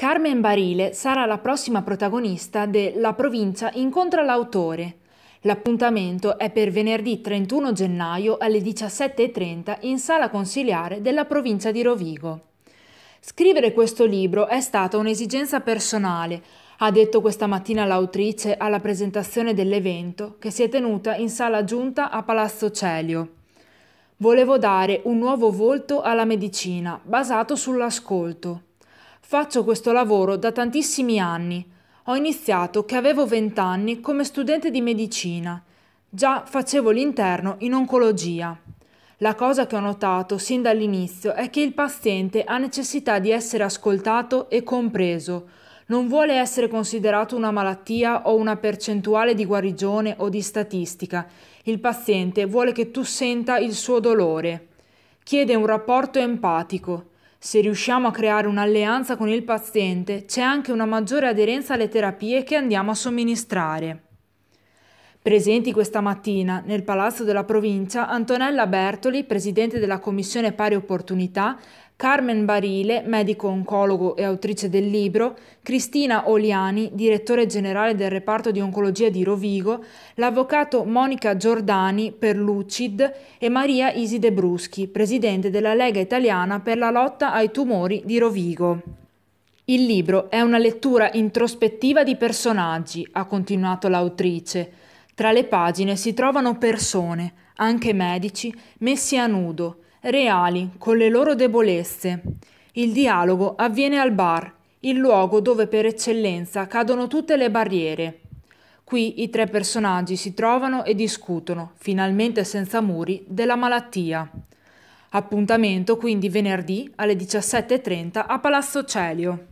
Carmen Barile sarà la prossima protagonista de La provincia incontra l'autore. L'appuntamento è per venerdì 31 gennaio alle 17.30 in sala consiliare della provincia di Rovigo. Scrivere questo libro è stata un'esigenza personale, ha detto questa mattina l'autrice alla presentazione dell'evento che si è tenuta in sala giunta a Palazzo Celio. Volevo dare un nuovo volto alla medicina, basato sull'ascolto. Faccio questo lavoro da tantissimi anni. Ho iniziato che avevo 20 anni come studente di medicina. Già facevo l'interno in oncologia. La cosa che ho notato sin dall'inizio è che il paziente ha necessità di essere ascoltato e compreso. Non vuole essere considerato una malattia o una percentuale di guarigione o di statistica. Il paziente vuole che tu senta il suo dolore. Chiede un rapporto empatico. Se riusciamo a creare un'alleanza con il paziente, c'è anche una maggiore aderenza alle terapie che andiamo a somministrare. Presenti questa mattina nel Palazzo della Provincia Antonella Bertoli, presidente della Commissione Pari Opportunità, Carmen Barile, medico oncologo e autrice del libro, Cristina Oliani, direttore generale del reparto di oncologia di Rovigo, l'avvocato Monica Giordani per l'UCID e Maria Iside Bruschi, presidente della Lega Italiana per la lotta ai tumori di Rovigo. Il libro è una lettura introspettiva di personaggi, ha continuato l'autrice tra le pagine si trovano persone, anche medici, messi a nudo, reali, con le loro debolezze. Il dialogo avviene al bar, il luogo dove per eccellenza cadono tutte le barriere. Qui i tre personaggi si trovano e discutono, finalmente senza muri, della malattia. Appuntamento quindi venerdì alle 17.30 a Palazzo Celio.